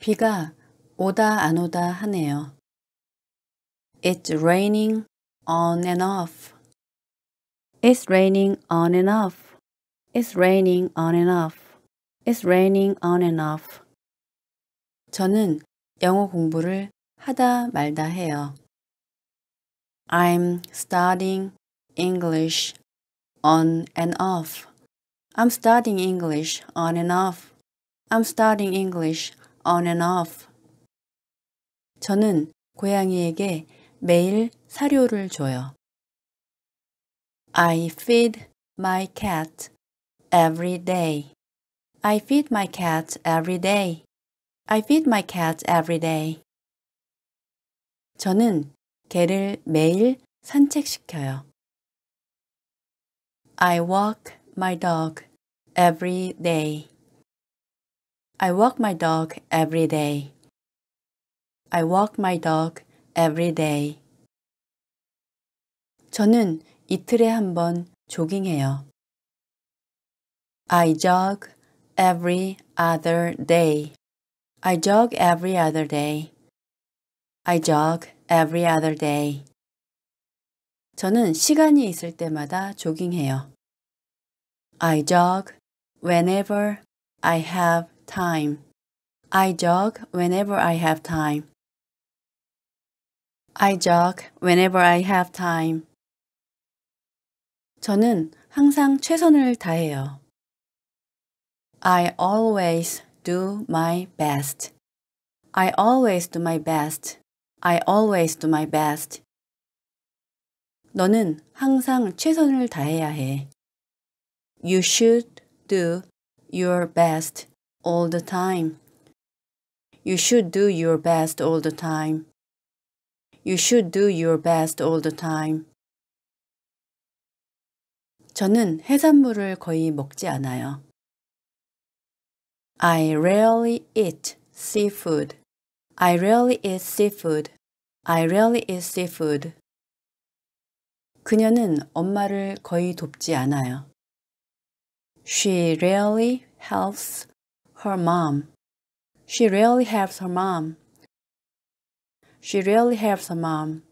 비가 오다 안 오다 하네요. It's raining on and off. It's raining on and off. It's raining on and off. It's raining on and off. 저는 영어 공부를 하다 말다 해요. I'm studying English on and off. I'm studying English on and off. I'm studying English on and off. 저는 고양이에게 매일 사료를 줘요. I feed my cat every day. I feed my cat every day. I feed my cat every day. 저는 개를 매일 산책시켜요. I walk my dog every day. I walk my dog every day. I walk my dog every day. 저는 이틀에 번 조깅해요. I jog every other day. I jog every other day. I jog every other day. 저는 시간이 있을 때마다 조깅해요. I jog whenever I have time. I jog whenever I have time. I jog whenever I have time. 저는 항상 최선을 다해요. I always do my best. I always do my best. I always do my best. 너는 항상 최선을 다해야 해. You should do your best all the time. You should do your best all the time. You should do your best all the time. 저는 해산물을 거의 먹지 않아요. I rarely eat seafood. I rarely eat seafood. I rarely eat seafood. 그녀는 엄마를 거의 돕지 않아요. She rarely helps her mom. She really helps her mom. She really helps her mom.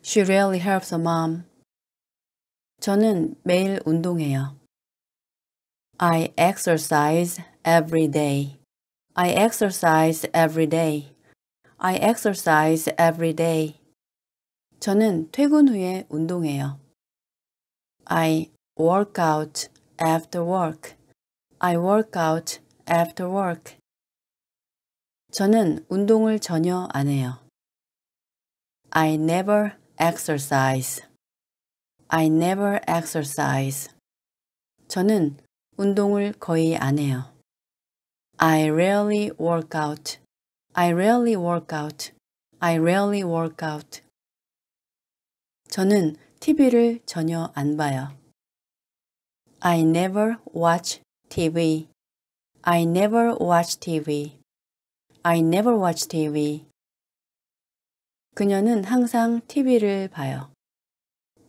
She really helps her mom. 저는 매일 운동해요. I exercise every day. I exercise every day. I exercise every day. 저는 퇴근 후에 운동해요. I work out after work. I work out after work. 저는 운동을 전혀 안 해요. I never exercise. I never exercise. 저는 운동을 거의 안 해요. I rarely work out. I rarely work out. I rarely work out. 저는 TV를 전혀 안 봐요. I never watch TV. I never watch TV. I never watch TV. 그녀는 항상 TV를 봐요.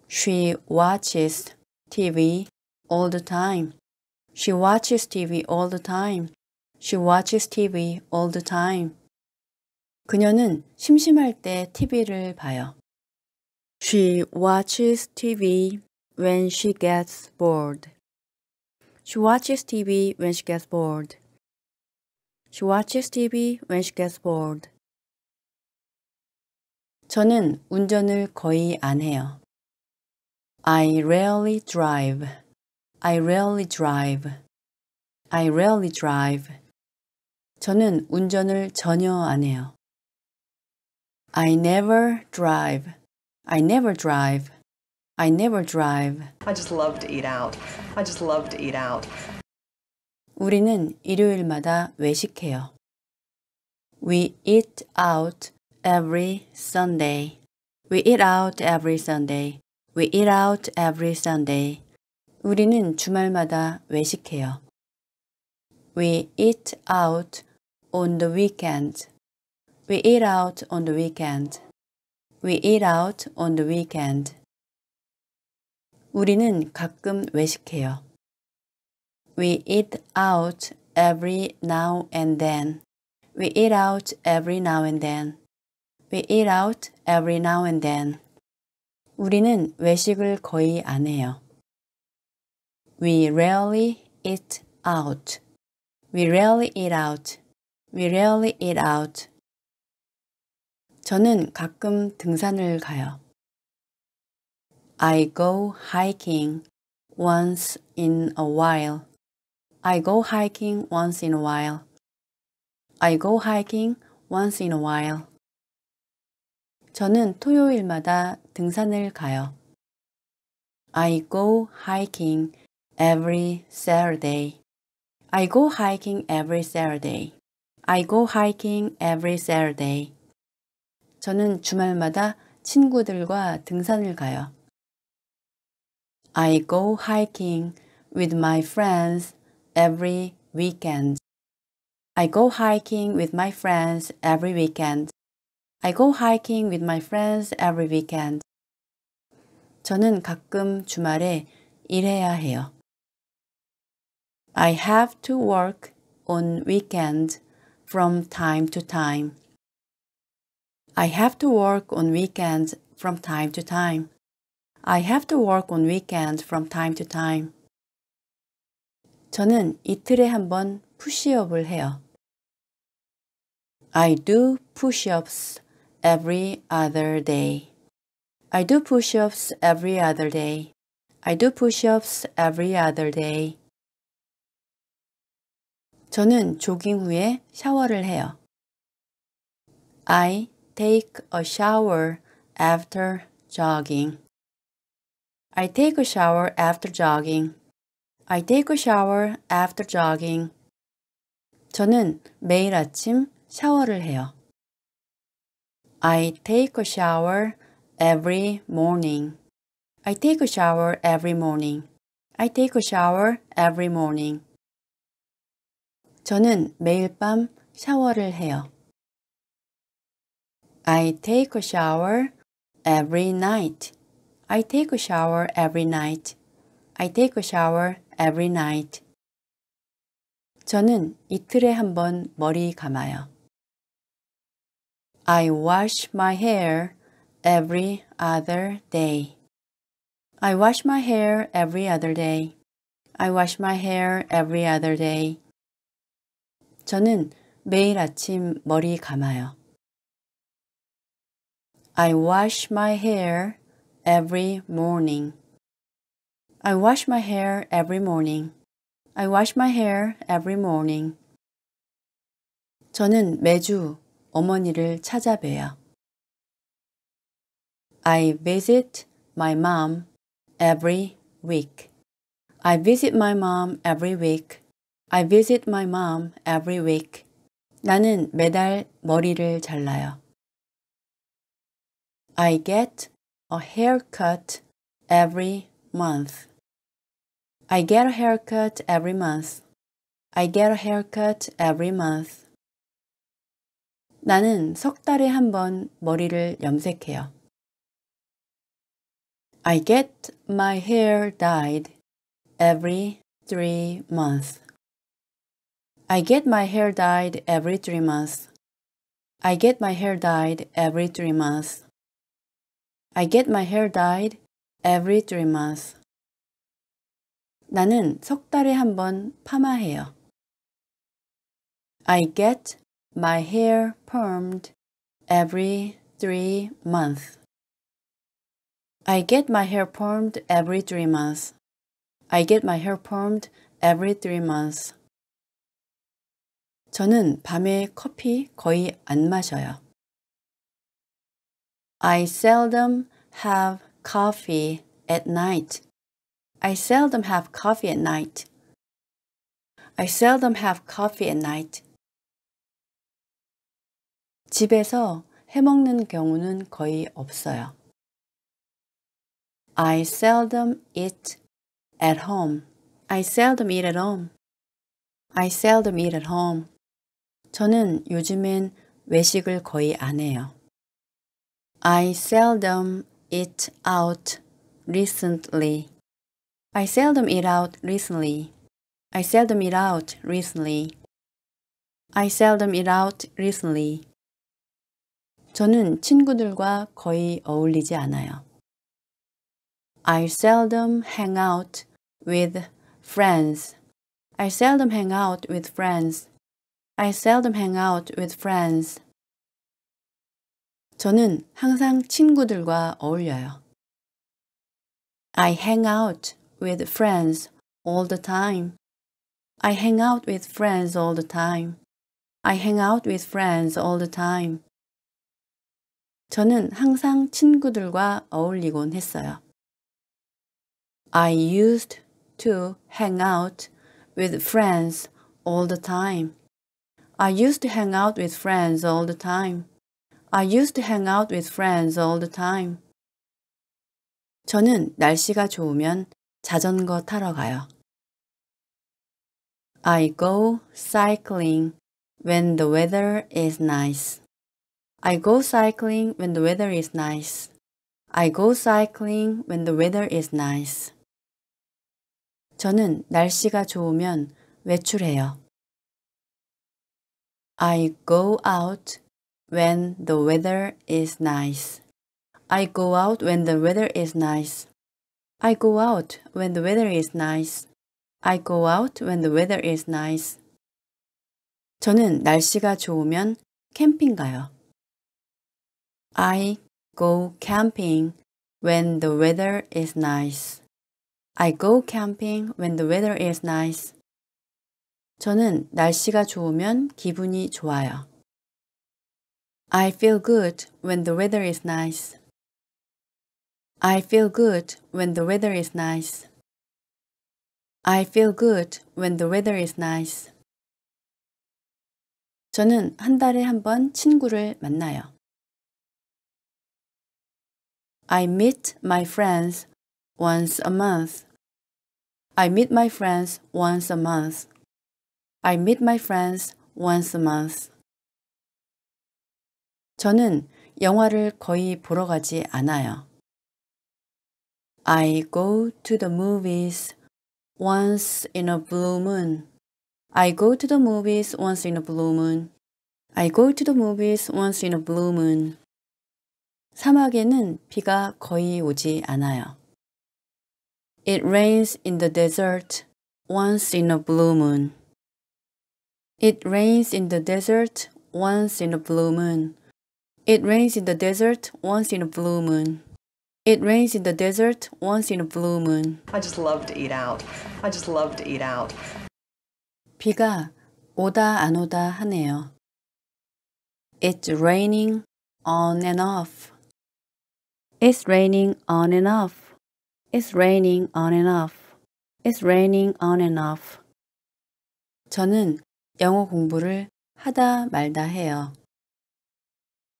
She watches TV all the time. She watches TV all the time. She watches TV all the time. 그녀는 심심할 때 TV를 봐요. She watches TV when she gets bored. She watches TV when she gets bored. She watches TV when she gets bored. 저는 운전을 거의 안 해요. I rarely drive. I rarely drive. I rarely drive. 저는 운전을 전혀 안 해요. I never drive. I never drive. I never drive. I just love to eat out. I just love to eat out. 우리는 일요일마다 외식해요. We eat out every Sunday. We eat out every Sunday. We eat out every Sunday. 우리는 주말마다 외식해요. We eat out on the weekend. We eat out on the weekend. We eat out on the weekend. 우리는 가끔 외식해요. We eat out every now and then. We eat out every now and then. We eat out every now and then. 우리는 외식을 거의 안 해요. We rarely eat out. We rarely eat out. We rarely eat out. 저는 가끔 등산을 가요. I go hiking once in a while. I go hiking once in a while. I go hiking once in a while. 저는 토요일마다 등산을 가요. I go hiking every Saturday. I go hiking every Saturday. I go hiking every Saturday. 저는 주말마다 친구들과 등산을 가요. I go hiking with my friends every weekend. I go hiking with my friends every weekend. I go hiking with my friends every weekend. 저는 가끔 주말에 일해야 해요. I have to work on weekend from time to time. I have to work on weekends from time to time. I have to work on weekends from time to time. 저는 이틀에 한번 푸시업을 해요. I do push-ups every other day. I do push-ups every other day. I do push-ups every other day. 저는 조깅 후에 샤워를 해요. I take a shower after jogging. I take a shower after jogging. I take a shower after jogging. 저는 매일 아침 샤워를 해요. I take a shower every morning. I take a shower every morning. I take a shower every morning. 저는 매일 밤 샤워를 해요. I take a shower every night. I take a shower every night. I take a shower every night. 저는 이틀에 한 번 머리 감아요. I wash my hair every other day. I wash my hair every other day. I wash my hair every other day. 저는 매일 아침 머리 감아요. I wash my hair every morning. I wash my hair every morning. I wash my hair every morning. 저는 매주 어머니를 찾아봬요. I visit my mom every week. I visit my mom every week. I visit my mom every week. 나는 매달 머리를 잘라요. I get a haircut every month. I get a haircut every month. I get a haircut every month. 나는 석 달에 한 번 머리를 염색해요. I get my hair dyed every three months. I get my hair dyed every three months. I get my hair dyed every three months. I get my hair dyed every three months. 나는 석 달에 한 번 파마해요. I get my hair permed every three months. I get my hair permed every three months. I get my hair permed every three months. 저는 밤에 커피 거의 안 마셔요. I seldom have coffee at night. I seldom have coffee at night. I seldom have coffee at night. 집에서 해먹는 경우는 거의 없어요. I seldom eat at home. I seldom eat at home. I seldom eat at home. 저는 요즘엔 외식을 거의 안 해요. I seldom eat out recently. I seldom eat out recently. I seldom eat out recently. I seldom eat out recently. 저는 친구들과 거의 어울리지 않아요. I seldom hang out with friends. I seldom hang out with friends. I seldom hang out with friends. 저는 항상 친구들과 어울려요. I hang out with friends all the time. I hang out with friends all the time. I hang out with friends all the time. 저는 항상 친구들과 어울리곤 했어요. I used to hang out with friends all the time. I used to hang out with friends all the time. I used to hang out with friends all the time. 저는 날씨가 좋으면 자전거 타러 가요. I go cycling when the weather is nice. I go cycling when the weather is nice. I go cycling when the weather is nice. 저는 날씨가 좋으면 외출해요. I go out when the weather is nice. I go out when the weather is nice. I go out when the weather is nice. I go out when the weather is nice. 저는 날씨가 좋으면 캠핑 가요. I go camping when the weather is nice. I go camping when the weather is nice. 저는 날씨가 좋으면 기분이 좋아요. I feel good when the weather is nice. I feel good when the weather is nice. I feel good when the weather is nice. 저는 한 달에 한 번 친구를 만나요. I meet my friends once a month. I meet my friends once a month. I meet my friends once a month. 저는 영화를 거의 보러 가지 않아요. I go to the movies once in a blue moon. I go to the movies once in a blue moon. I go to the movies once in a blue moon. 사막에는 비가 거의 오지 않아요. It rains in the desert once in a blue moon. It rains in the desert once in a blue moon. It rains in the desert once in a blue moon. It rains in the desert once in a blue moon. I just love to eat out. I just love to eat out. 비가 오다 안 오다 하네요. It's raining on and off. It's raining on and off. It's raining on and off. It's raining on and off. 저는 영어 공부를 하다 말다 해요.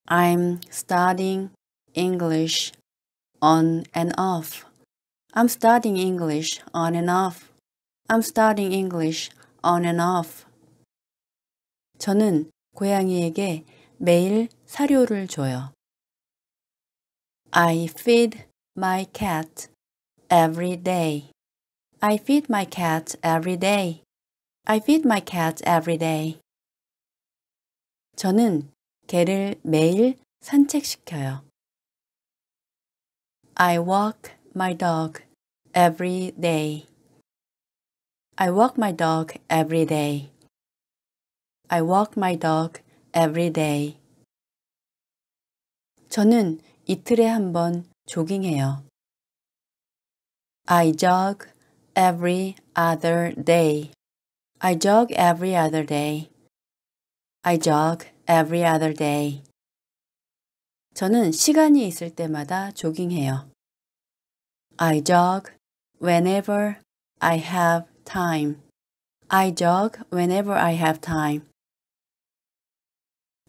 I'm studying English on and off. I'm studying English on and off. I'm studying English on and off. 저는 고양이에게 매일 사료를 줘요. I feed my cat every day. I feed my cat every day. I feed my cat every day. 저는 개를 매일 산책시켜요. I walk my dog every day. I walk my dog every day. I walk my dog every day. 저는 이틀에 번 조깅해요. I jog every other day. I jog every other day. I jog every other day. 저는 시간이 있을 때마다 조깅해요. I jog whenever I have time. I jog whenever I have time.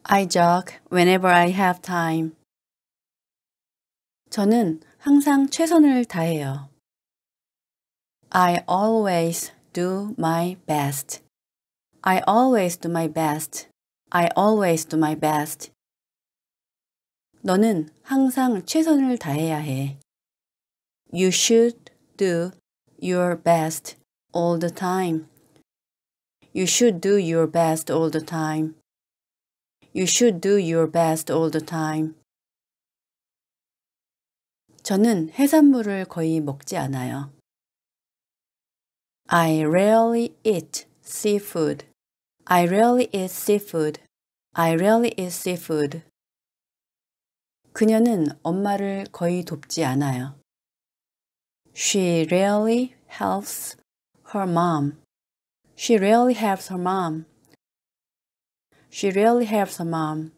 I jog whenever I have time. 저는 항상 최선을 다해요. I always do my best. I always do my best. I always do my best. 너는 항상 최선을 다해야 해. You should do your best all the time. You should do your best all the time. You should do your best all the time. 저는 해산물을 거의 먹지 않아요. I rarely eat seafood. I rarely eat seafood. I rarely eat seafood. 그녀는 엄마를 거의 돕지 않아요. She rarely helps her mom. She rarely helps her mom. She rarely helps her mom.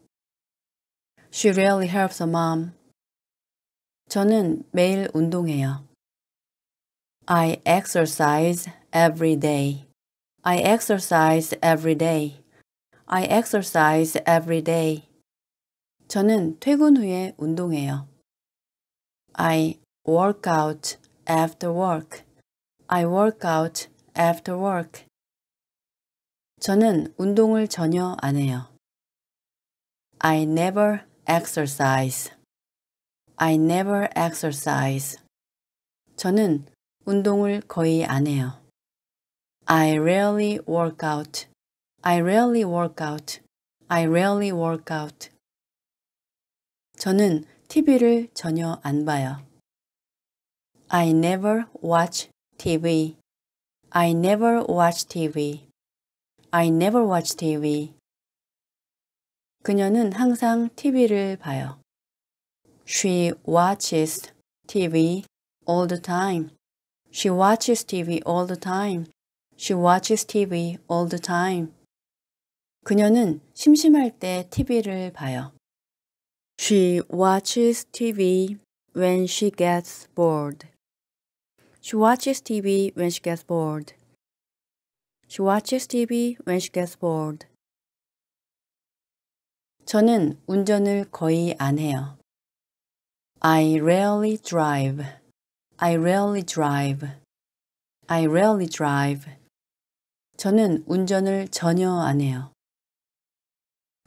She rarely helps her mom. 저는 매일 운동해요. I exercise every day. I exercise every day. I exercise every day. 저는 퇴근 후에 운동해요. I work out after work. I work out after work. 저는 운동을 전혀 안 해요. I never exercise. I never exercise. 저는 운동을 거의 안 해요. I rarely work out. I rarely work out. I rarely work out. 저는 TV를 전혀 안 봐요. I never watch TV. I never watch TV. I never watch TV. 그녀는 항상 TV를 봐요. She watches TV all the time. She watches TV all the time. She watches TV all the time. 그녀는 심심할 때 TV를 봐요. She watches TV when she gets bored. She watches TV when she gets bored. She watches TV when she gets bored. 저는 운전을 거의 안 해요. I rarely drive. I rarely drive. I rarely drive. 저는 운전을 전혀 안 해요.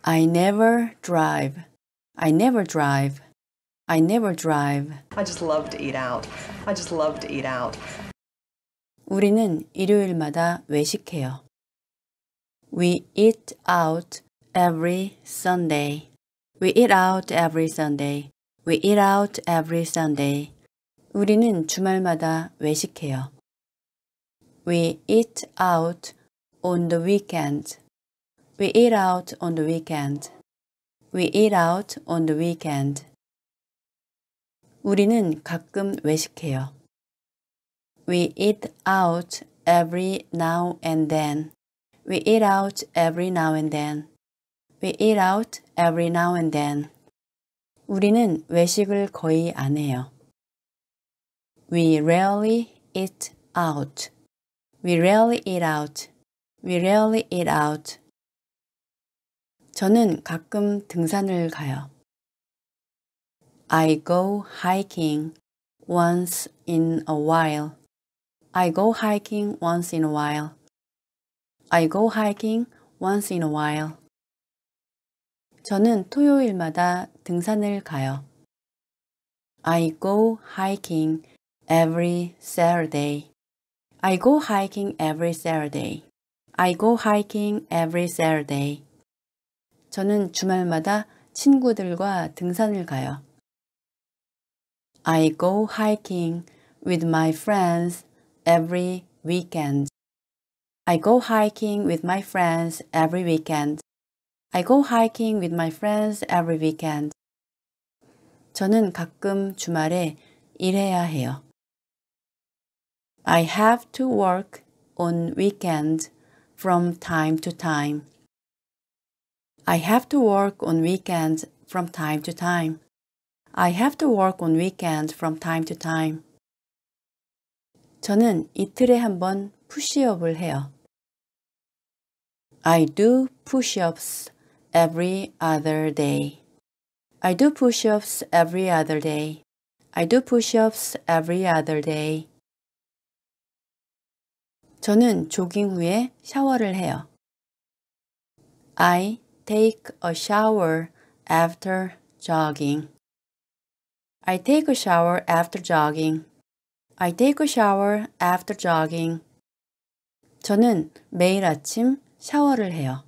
I never drive. I never drive. I never drive. I just love to eat out. I just love to eat out. 우리는 일요일마다 외식해요. We eat out every Sunday. We eat out every Sunday. We eat out every Sunday. 우리는 주말마다 외식해요. We eat out on the weekend. We eat out on the weekend. We eat out on the weekend. 우리는 가끔 외식해요. We eat out every now and then. We eat out every now and then. We eat out every now and then. 우리는 외식을 거의 안 해요. We rarely eat out. We rarely eat out. We rarely eat out. 저는 가끔 등산을 가요. I go hiking once in a while. I go hiking once in a while. I go hiking once in a while. 저는 토요일마다 등산을 가요. I go hiking every Saturday. I go hiking every Saturday. I go hiking every Saturday. 저는 주말마다 친구들과 등산을 가요. I go hiking with my friends every weekend. I go hiking with my friends every weekend. I go hiking with my friends every weekend. 저는 가끔 주말에 일해야 해요. I have to work on weekends from time to time. I have to work on weekends from time to time. I have to work on weekends from time to time. 저는 이틀에 한번 푸시업을 해요. I do push-ups every other day. I do push-ups every other day. I do push-ups every other day. 저는 조깅 후에 샤워를 해요. I take a shower after jogging. I take a shower after jogging. I take a shower after jogging. 저는 매일 아침 샤워를 해요.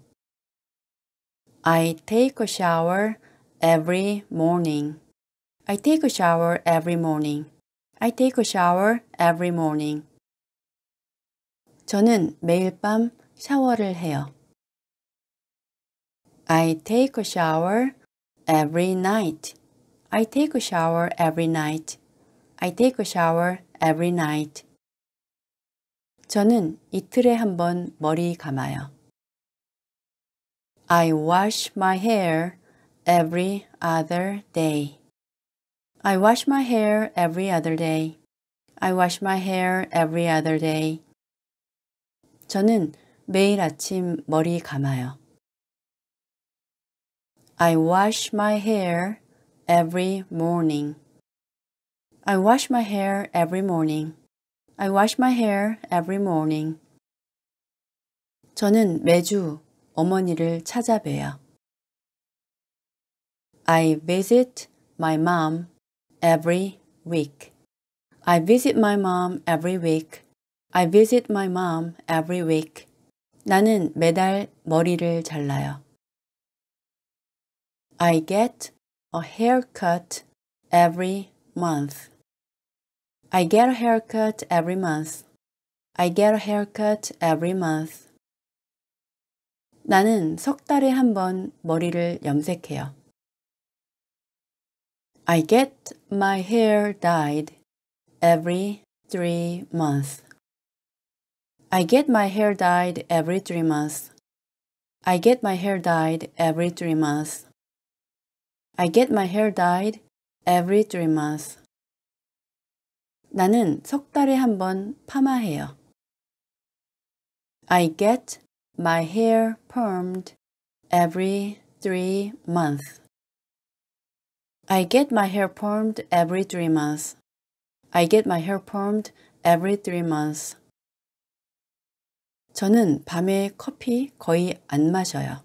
I take a shower every morning. I take a shower every morning. I take a shower every morning. 저는 매일 밤 샤워를 해요. I take a shower every night. I take a shower every night. I take a shower every night. 저는 이틀에 한번 머리 감아요. I wash my hair every other day. I wash my hair every other day. I wash my hair every other day. 저는 매일 아침 머리 감아요. I wash my hair every morning. I wash my hair every morning. I wash my hair every morning. 저는 매주 어머니를 찾아봬요. I visit my mom every week. I visit my mom every week. I visit my mom every week. 나는 매달 머리를 잘라요. I get a haircut every month. I get a haircut every month. I get a haircut every month. 나는 석 달에 한 번 머리를 염색해요. I get my hair dyed every three months. I get my hair dyed every three months. I get my hair dyed every three months. I get my hair dyed every three months. 나는 석 달에 한 번 파마해요. I get my hair permed every three months. I get my hair permed every three months. I get my hair permed every three months. 저는 밤에 커피 거의 안 마셔요.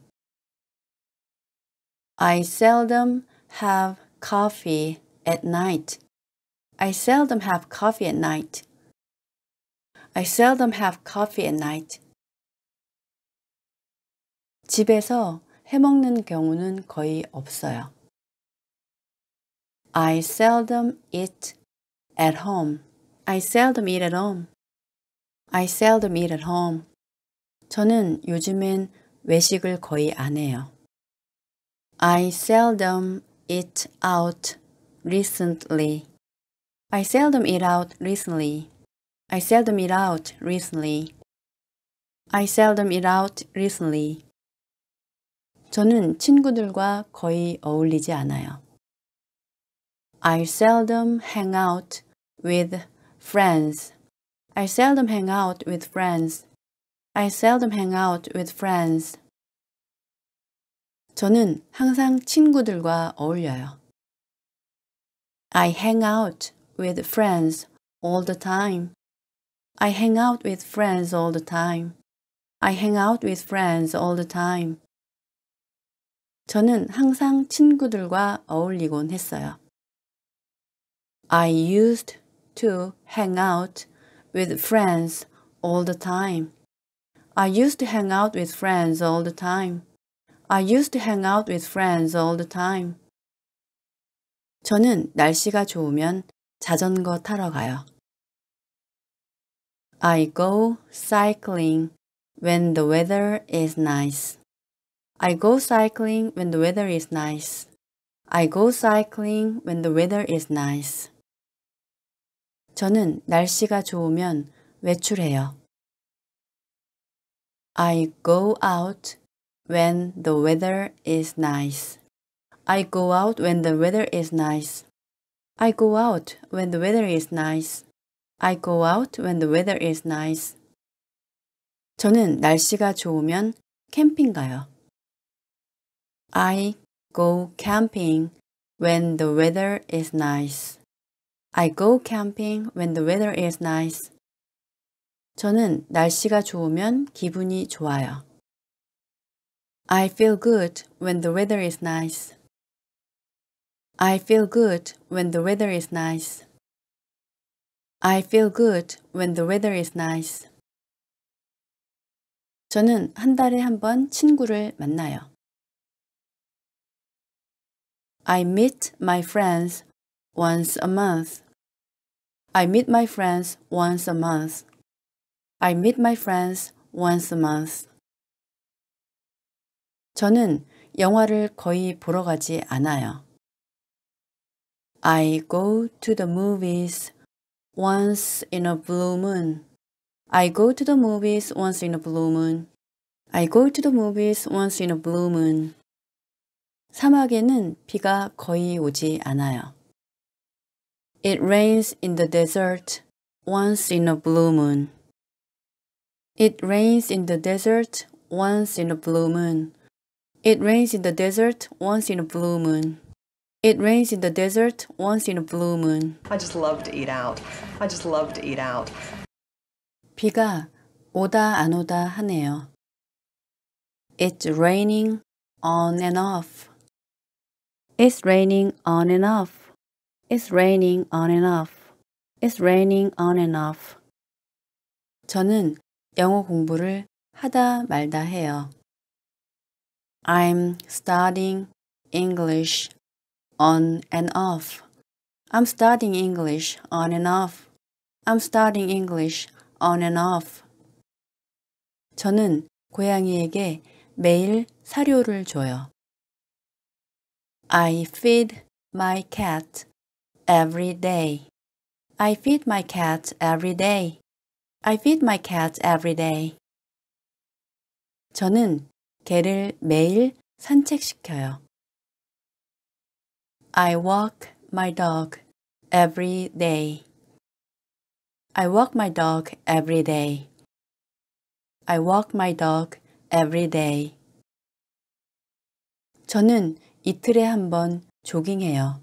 I seldom have coffee at night. I seldom have coffee at night. I seldom have coffee at night. 집에서 해먹는 경우는 거의 없어요. I seldom eat at home. I seldom eat at home. I seldom eat at home. 저는 요즘엔 외식을 거의 안 해요. I seldom eat out recently. I seldom eat out recently. I seldom eat out recently. I seldom eat out recently. 저는 친구들과 거의 어울리지 않아요. I seldom hang out with friends. I seldom hang out with friends. I seldom hang out with friends. 저는 항상 친구들과 어울려요. I hang out with friends all the time. I hang out with friends all the time. I hang out with friends all the time. 저는 항상 친구들과 어울리곤 했어요. I used to hang out with friends all the time. I used to hang out with friends all the time. I used to hang out with friends all the time. 저는 날씨가 좋으면 자전거 타러 가요. I go cycling when the weather is nice. I go cycling when the weather is nice. I go cycling when the weather is nice. 저는 날씨가 좋으면 외출해요. I go out when the weather is nice. I go out when the weather is nice. I go out when the weather is nice. I go out when the weather is nice. 저는 날씨가 좋으면 캠핑 가요. I go camping when the weather is nice. I go camping when the weather is nice. 저는 날씨가 좋으면 기분이 좋아요. I feel good when the weather is nice. I feel good when the weather is nice. I feel good when the weather is nice. 저는 한 달에 한 번 친구를 만나요. I meet my friends once a month. I meet my friends once a month. I meet my friends once a month. 저는 영화를 거의 보러 가지 않아요. I go to the movies once in a blue moon. I go to the movies once in a blue moon. I go to the movies once in a blue moon. 사막에는 비가 거의 오지 않아요. It rains in the desert once in a blue moon. It rains in the desert once in a blue moon. It rains in the desert once in a blue moon. It rains in the desert once in a blue moon. I just love to eat out. I just love to eat out. 비가 오다 안 오다 하네요. It's raining on and off. It's raining on and off. It's raining on and off. It's raining on and off. 저는 영어 공부를 하다 말다 해요. I'm studying English on and off. I'm studying English on and off. I'm studying English on and off. 저는 고양이에게 매일 사료를 줘요. I feed my cat every day. I feed my cat every day. I feed my cat every day. 저는 개를 매일 산책시켜요. I walk my dog every day. I walk my dog every day. I walk my dog every day. 저는 이틀에 한 번 조깅해요.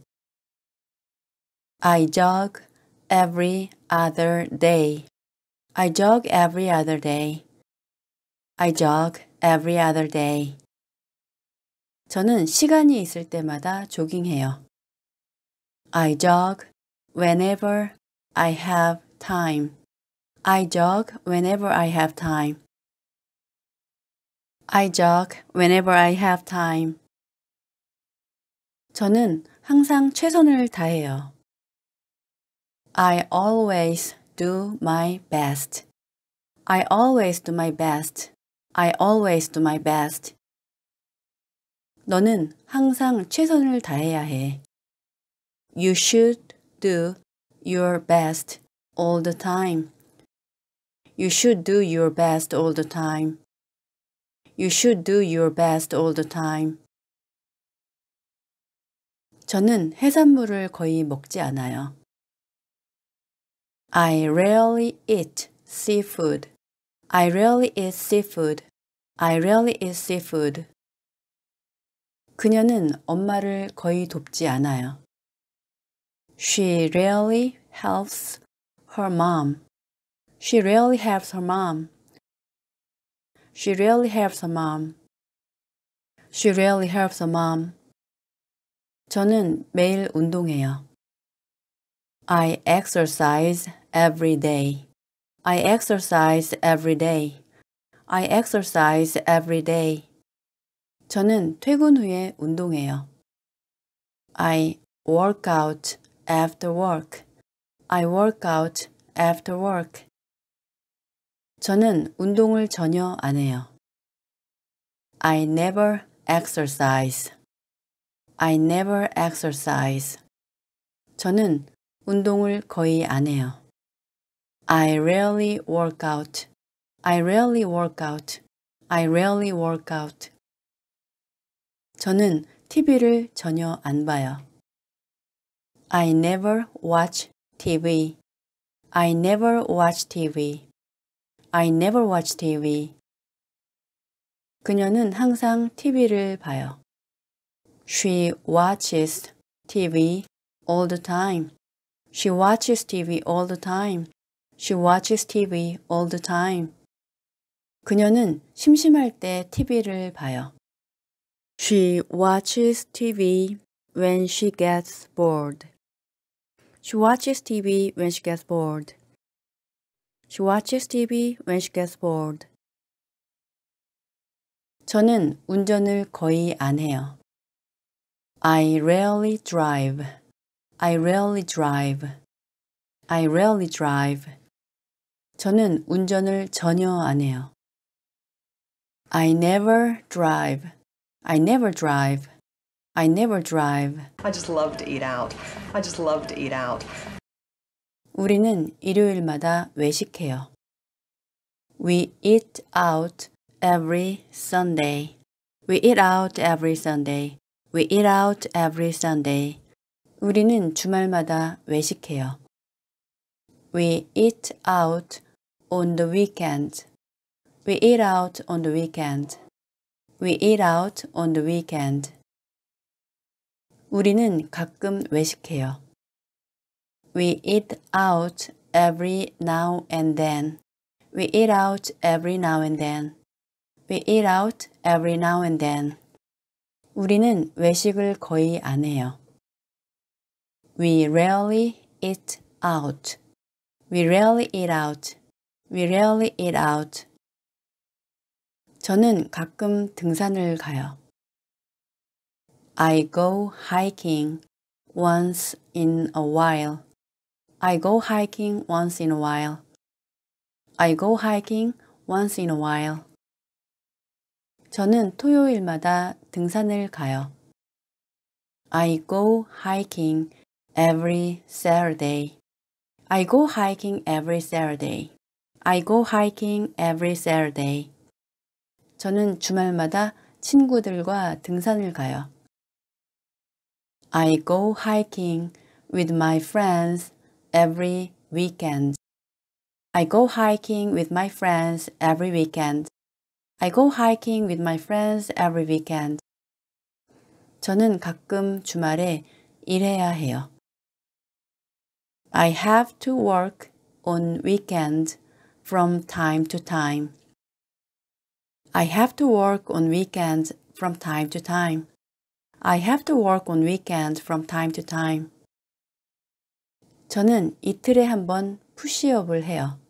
I jog every other day. I jog every other day. I jog every other day. 저는 시간이 있을 때마다 조깅해요. I jog whenever I have time. I jog whenever I have time. I jog whenever I have time. 저는 항상 최선을 다해요. I always do my best. I always do my best. I always do my best. 너는 항상 최선을 다해야 해. You should do your best all the time. You should do your best all the time. You should do your best all the time. 저는 해산물을 거의 먹지 않아요. I rarely eat seafood. I rarely eat seafood. I rarely eat seafood. 그녀는 엄마를 거의 돕지 않아요. She rarely helps her mom. She rarely helps her mom. She rarely helps her mom. She rarely helps her mom. 저는 매일 운동해요. I exercise every day. I exercise every day. I exercise every day. 저는 퇴근 후에 운동해요. I work out after work. I work out after work. 저는 운동을 전혀 안 해요. I never exercise. I never exercise. 저는 운동을 거의 안 해요. I rarely work out. I rarely work out. I rarely work out. 저는 TV를 전혀 안 봐요. I never watch TV. I never watch TV. I never watch TV. 그녀는 항상 TV를 봐요. She watches TV all the time. She watches TV all the time. She watches TV all the time. 그녀는 심심할 때 TV를 봐요. She watches TV when she gets bored. She watches TV when she gets bored. She watches TV when she gets bored. 저는 운전을 거의 안 해요. I rarely drive. I rarely drive. I rarely drive. 저는 운전을 전혀 안 해요. I never drive. I never drive. I never drive. I just love to eat out. I just love to eat out. 우리는 일요일마다 외식해요. We eat out every Sunday. We eat out every Sunday. We eat out every Sunday. 우리는 주말마다 외식해요. We eat out on the weekend. We eat out on the weekend. We eat out on the weekend. 우리는 가끔 외식해요. We eat out every now and then. We eat out every now and then. We eat out every now and then. 우리는 외식을 거의 안 해요. We rarely eat out. We rarely eat out. We rarely eat out. 저는 가끔 등산을 가요. I go hiking once in a while. I go hiking once in a while. I go hiking once in a while. 저는 토요일마다 등산을 가요. I go hiking every Saturday. I go hiking every Saturday. I go hiking every Saturday. 저는 주말마다 친구들과 등산을 가요. I go hiking with my friends every weekend. I go hiking with my friends every weekend. I go hiking with my friends every weekend. 저는 가끔 주말에 일해야 해요. I have to work on weekend from time to time. I have to work on weekends from time to time. I have to work on weekends from time to time. 저는 이틀에 한번 푸시업을 해요.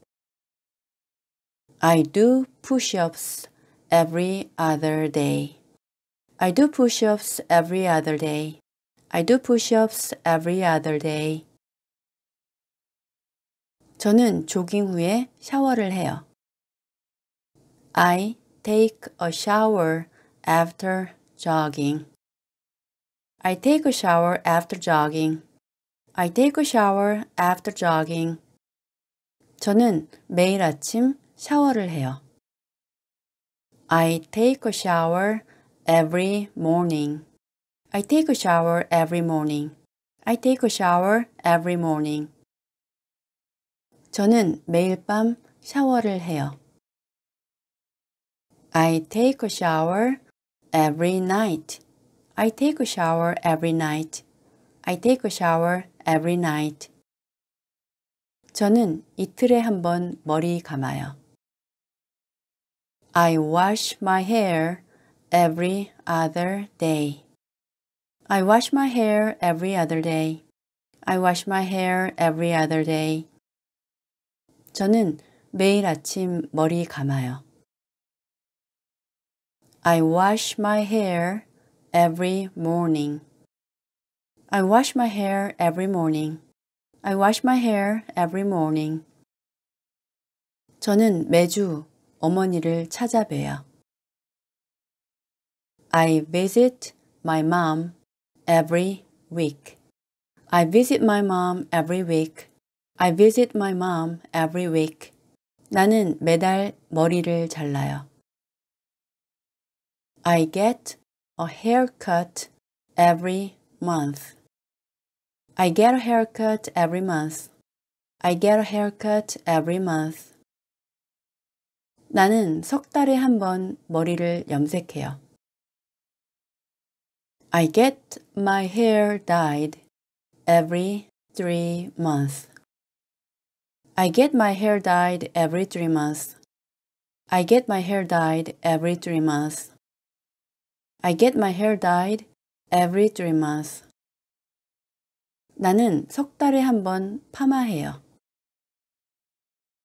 I do push-ups every other day. I do push-ups every other day. I do push-ups every other day. 저는 조깅 후에 샤워를 해요. I take a shower after jogging. I take a shower after jogging. I take a shower after jogging. 저는 매일 아침 샤워를 해요. I take a shower every morning. I take a shower every morning. I take a shower every morning. 저는 매일 밤 샤워를 해요. I take a shower every night. I take a shower every night. I take a shower every night. 저는 이틀에 한번 머리 감아요. I wash my hair every other day. I wash my hair every other day. I wash my hair every other day. 저는 매일 아침 머리 감아요. I wash my hair every morning. I wash my hair every morning. I wash my hair every morning. 저는 매주 어머니를 찾아봬요. I visit my mom every week. I visit my mom every week. I visit my mom every week. 나는 매달 머리를 잘라요. I get a haircut every month. I get a haircut every month. I get a haircut every month. 나는 석 달에 한 번 머리를 염색해요. I get my hair dyed every three months. I get my hair dyed every three months. I get my hair dyed every three months. I get my hair dyed every three months. 나는 석 달에 한 번 파마해요.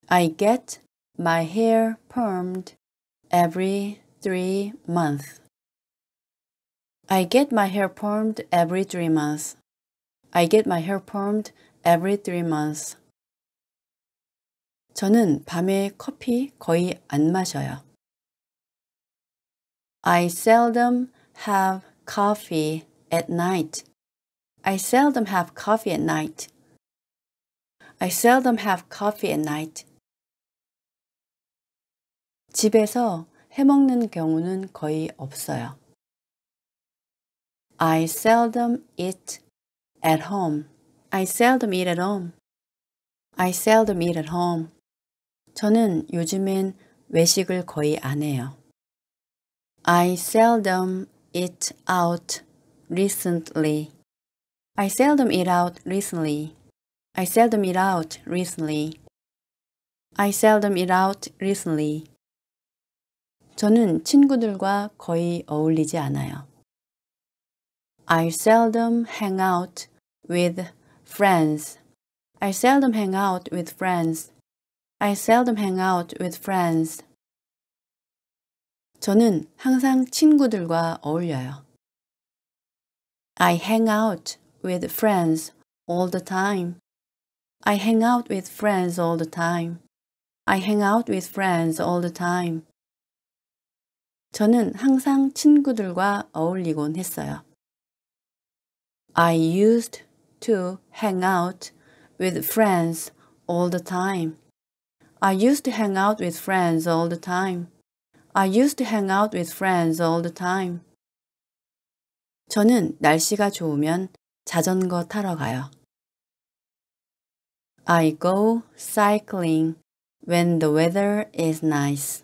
I get my hair permed every three months. I get my hair permed every three months. I get my hair permed every three months. 저는 밤에 커피 거의 안 마셔요. I seldom have coffee at night. I seldom have coffee at night. I seldom have coffee at night. 집에서 해먹는 경우는 거의 없어요. I seldom eat at home. I seldom eat at home. I seldom eat at home. 저는 요즘엔 외식을 거의 안 해요. I seldom eat out recently. I seldom eat out recently. I seldom eat out recently. I seldom eat out recently. 저는 친구들과 거의 어울리지 않아요. I seldom hang out with friends. I seldom hang out with friends. I seldom hang out with friends. 저는 항상 친구들과 어울려요. I hang out with friends all the time. I hang out with friends all the time. I hang out with friends all the time. 저는 항상 친구들과 어울리곤 했어요. I used to hang out with friends all the time. I used to hang out with friends all the time. I used to hang out with friends all the time. 저는 날씨가 좋으면 자전거 타러 가요. I go cycling when the weather is nice.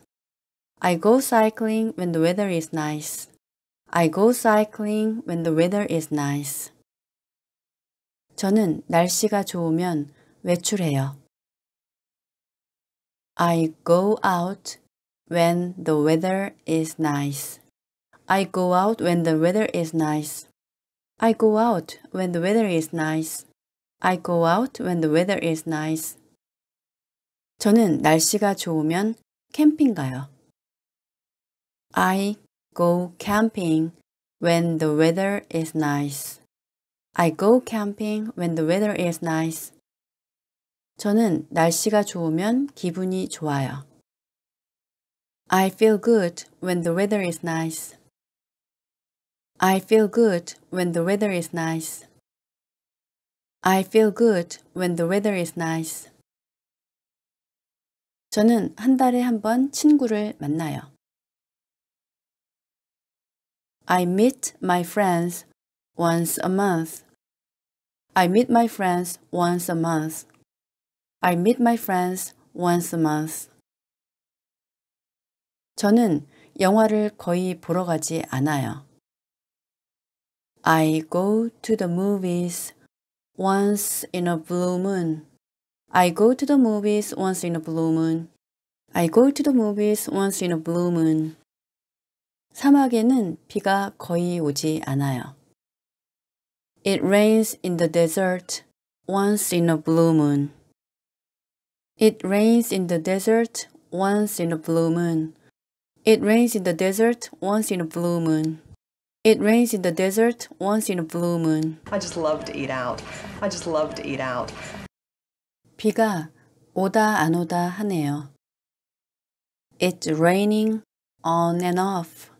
I go cycling when the weather is nice. I go cycling when the weather is nice. 저는 날씨가 좋으면 외출해요. I go out when the weather is nice. I go out when the weather is nice. I go out when the weather is nice. I go out when the weather is nice. 저는 날씨가 좋으면 캠핑 가요. I go camping when the weather is nice. I go camping when the weather is nice. 저는 날씨가 좋으면 기분이 좋아요. I feel good when the weather is nice. I feel good when the weather is nice. I feel good when the weather is nice. 저는 한 달에 한 번 친구를 만나요. I meet my friends once a month. I meet my friends once a month. I meet my friends once a month. 저는 영화를 거의 보러 가지 않아요. I go to the movies once in a blue moon. I go to the movies once in a blue moon. I go to the movies once in a blue moon. 사막에는 비가 거의 오지 않아요. It rains in the desert once in a blue moon. It rains in the desert once in a blue moon. It rains in the desert once in a blue moon. It rains in the desert once in a blue moon. I just love to eat out. I just love to eat out. 비가 오다 안 오다 하네요. It's raining on and off.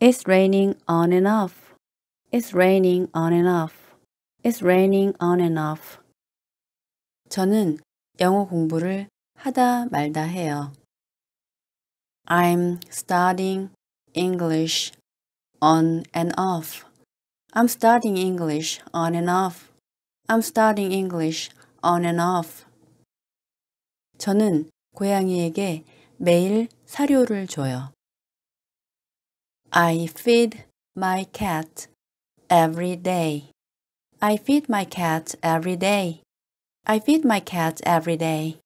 It's raining on and off. It's raining on and off. It's raining on and off. 저는 영어 공부를 하다 말다 해요. I'm studying English on and off. I'm studying English on and off. I'm studying English on and off. 저는 고양이에게 매일 사료를 줘요. I feed my cat every day. I feed my cat every day. I feed my cat every day.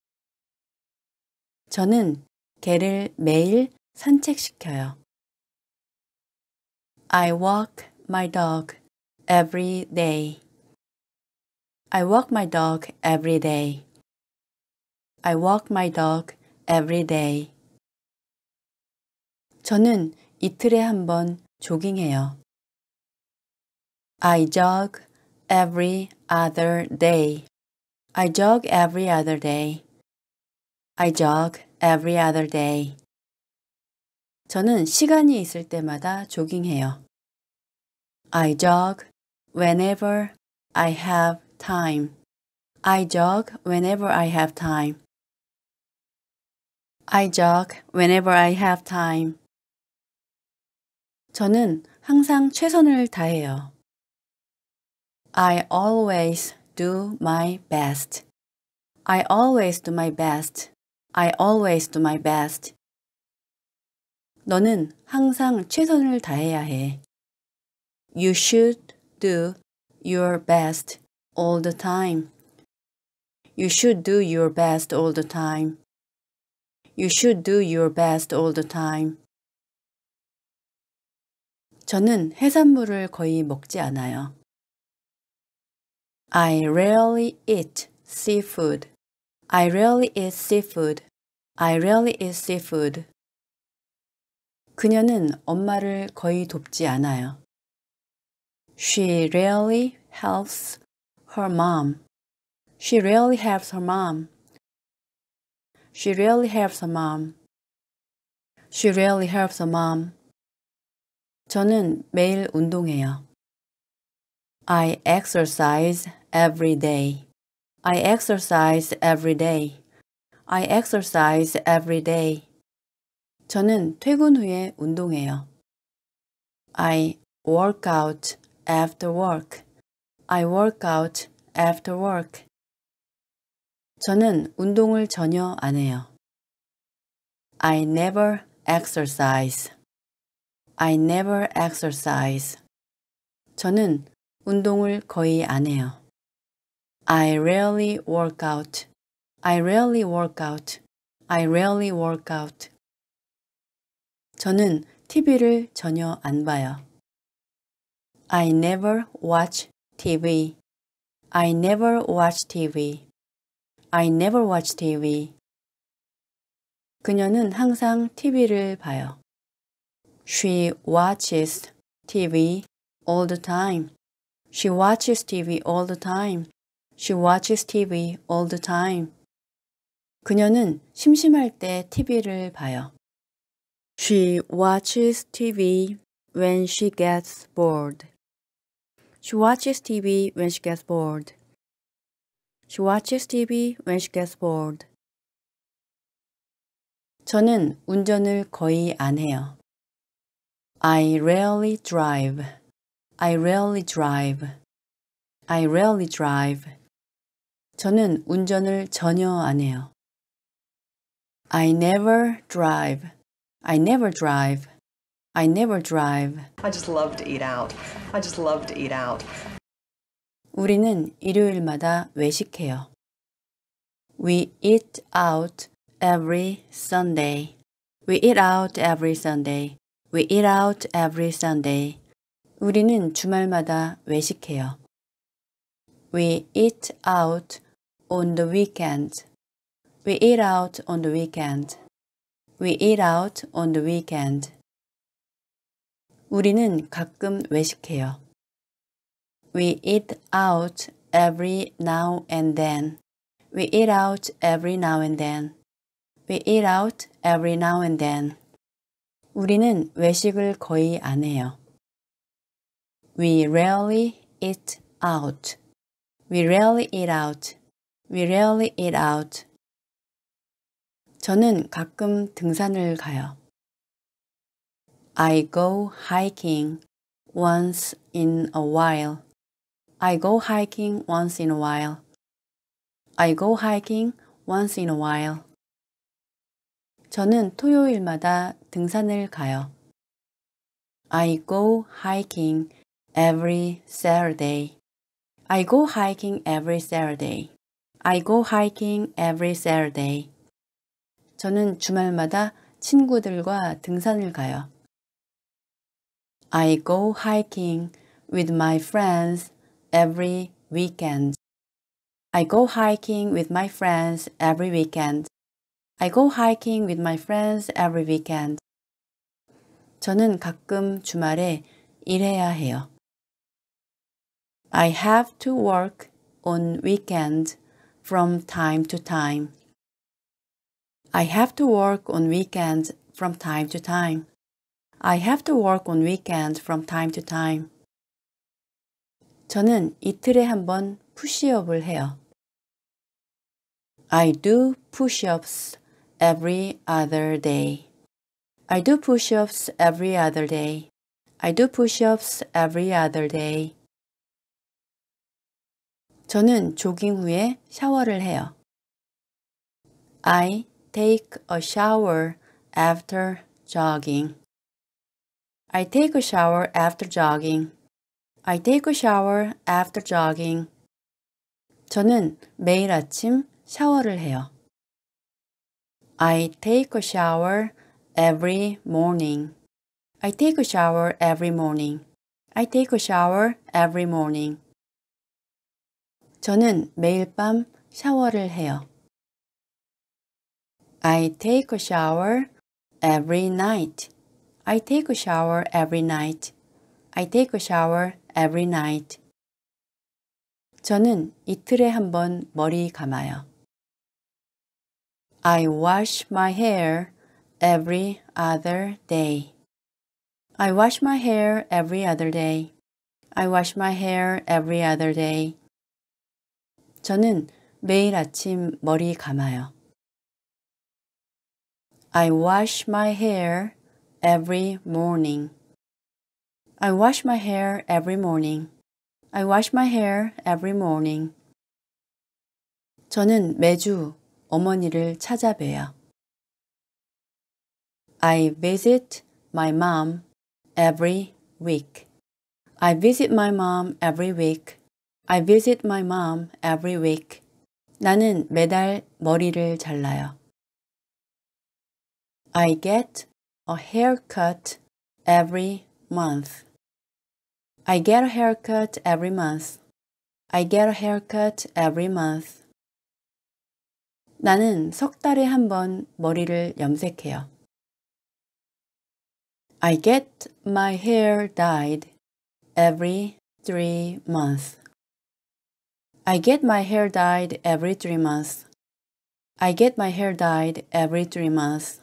저는 개를 매일 산책시켜요. I walk my dog every day. I walk my dog every day. I walk my dog every day. 저는 이틀에 번 조깅해요. I jog every other day. I jog every other day. I jog every other day. 저는 시간이 있을 때마다 조깅해요. I jog whenever I have time. I jog whenever I have time. I jog whenever I have time. 저는 항상 최선을 다해요. I always do my best. I always do my best. I always do my best. 너는 항상 최선을 다해야 해. You should do your best all the time. You should do your best all the time. You should do your best all the time. 저는 해산물을 거의 먹지 않아요. I rarely eat seafood. I rarely eat seafood. I rarely eat seafood. 그녀는 엄마를 거의 돕지 않아요. She rarely helps her mom. She rarely helps her mom. She rarely helps her mom. She rarely helps her mom. 저는 매일 운동해요. I exercise every day. I exercise every day. I exercise every day. 저는 퇴근 후에 운동해요. I work out after work. I work out after work. 저는 운동을 전혀 안 해요. I never exercise. I never exercise. 저는 운동을 거의 안 해요. I rarely work out. I rarely work out. I rarely work out. 저는 TV를 전혀 안 봐요. I never watch TV. I never watch TV. I never watch TV. 그녀는 항상 TV를 봐요. She watches TV all the time. She watches TV all the time. She watches TV all the time. 그녀는 심심할 때 TV를 봐요. She watches TV when she gets bored. She watches TV when she gets bored. She watches TV when she gets bored. 저는 운전을 거의 안 해요. I rarely drive. I rarely drive. I rarely drive. 저는 운전을 전혀 안 해요. I never drive. I never drive. I never drive. I just love to eat out. I just love to eat out. 우리는 일요일마다 외식해요. We eat out every Sunday. We eat out every Sunday. We eat out every Sunday. 우리는 주말마다 외식해요. We eat out on the weekend. We eat out on the weekend. We eat out on the weekend. 우리는 가끔 외식해요. We eat out every now and then. We eat out every now and then. We eat out every now and then. 우리는 외식을 거의 안 해요. We rarely eat out. We rarely eat out. We rarely eat out. 저는 가끔 등산을 가요. I go hiking once in a while. I go hiking once in a while. I go hiking once in a while. 저는 토요일마다 등산을 가요. I go hiking every Saturday. I go hiking every Saturday. I go hiking every Saturday. 저는 주말마다 친구들과 등산을 가요. I go hiking with my friends every weekend. I go hiking with my friends every weekend. I go hiking with my friends every weekend. 저는 가끔 주말에 일해야 해요. I have to work on weekend from time to time. I have to work on weekends from time to time. I have to work on weekends from time to time. 저는 이틀에 한번 푸시업을 해요. I do push-ups every other day. I do push-ups every other day. I do push-ups every other day. 저는 조깅 후에 샤워를 해요. I take a shower after jogging. I take a shower after jogging. I take a shower after jogging. 저는 매일 아침 샤워를 해요. I take a shower every morning. I take a shower every morning. I take a shower every morning. 저는 매일 밤 샤워를 해요. I take a shower every night. I take a shower every night. I take a shower every night. 저는 이틀에 한번 머리 감아요. I wash my hair every other day. I wash my hair every other day. I wash my hair every other day. 저는 매일 아침 머리 감아요. I wash my hair every morning. I wash my hair every morning. I wash my hair every morning. 저는 매주 어머니를 찾아뵈요. I visit my mom every week. I visit my mom every week. I visit my mom every week. 나는 매달 머리를 잘라요. I get a haircut every month. I get a haircut every month. I get a haircut every month. 나는 석 달에 한 번 머리를 염색해요. I get my hair dyed every three months. I get my hair dyed every three months. I get my hair dyed every three months.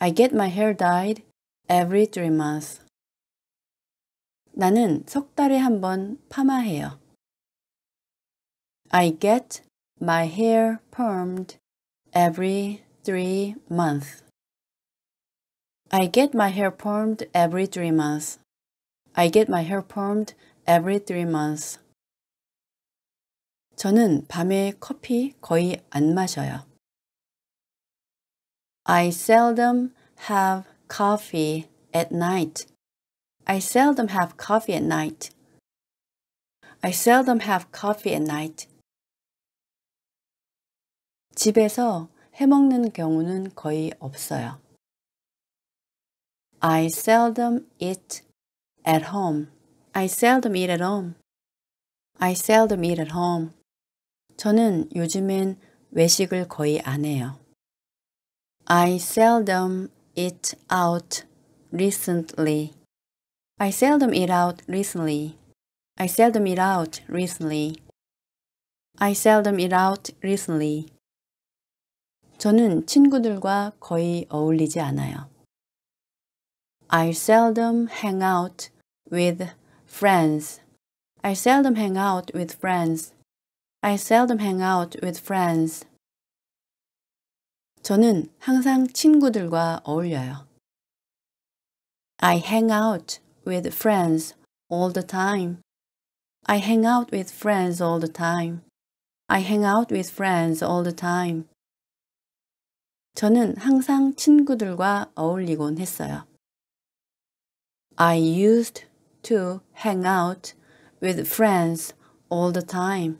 I get my hair dyed every three months. 나는 석 달에 한 번 파마해요. I get my hair permed every three months. I get my hair permed every three months. I get my hair permed every three months. 저는 밤에 커피 거의 안 마셔요. I seldom have coffee at night. I seldom have coffee at night. I seldom have coffee at night. 집에서 해먹는 경우는 거의 없어요. I seldom eat at home. I seldom eat at home. I seldom eat at home. 저는 요즘엔 외식을 거의 안 해요. I seldom eat out recently. I seldom eat out recently. I seldom eat out recently. I seldom eat out recently. 저는 친구들과 거의 어울리지 않아요. I seldom hang out with friends. I seldom hang out with friends. I seldom hang out with friends. 저는 항상 친구들과 어울려요. I hang out with friends all the time. I hang out with friends all the time. I hang out with friends all the time. 저는 항상 친구들과 어울리곤 했어요. I used to hang out with friends all the time.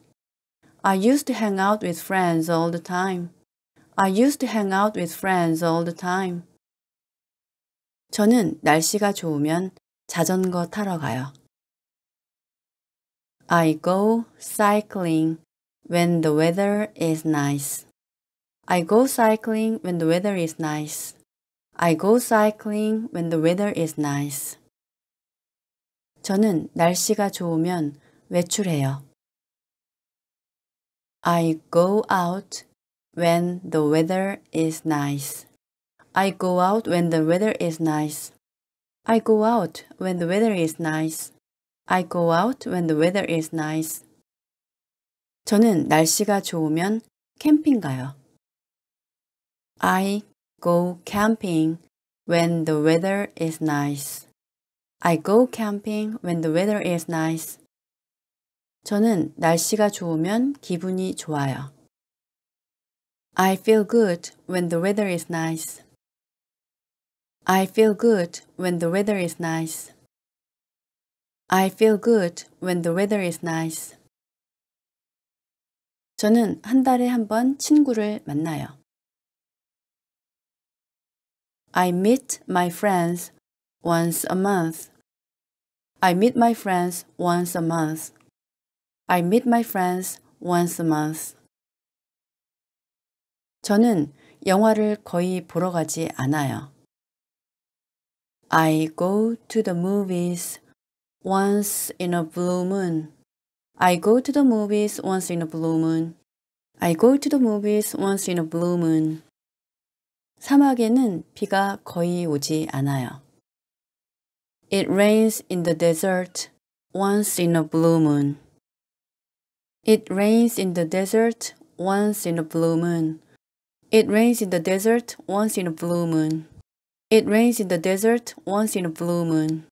I used to hang out with friends all the time. I used to hang out with friends all the time. 저는 날씨가 좋으면 자전거 타러 가요. I go cycling when the weather is nice. I go cycling when the weather is nice. I go cycling when the weather is nice. 저는 날씨가 좋으면 외출해요. I go out when the weather is nice. I go out when the weather is nice. I go out when the weather is nice. I go out when the weather is nice. 저는 날씨가 좋으면 캠핑 가요. I go camping when the weather is nice. I go camping when the weather is nice. 저는 날씨가 좋으면 기분이 좋아요. I feel good when the weather is nice. I feel good when the weather is nice. I feel good when the weather is nice. 저는 한 달에 한 번 친구를 만나요. I meet my friends once a month. I meet my friends once a month. I meet my friends once a month. 저는 영화를 거의 보러 가지 않아요. I go to the movies once in a blue moon. I go to the movies once in a blue moon. I go to the movies once in a blue moon. 사막에는 비가 거의 오지 않아요. It rains in the desert once in a blue moon. It rains in the desert once in a blue moon. It rains in the desert once in a blue moon. It rains in the desert once in a blue moon.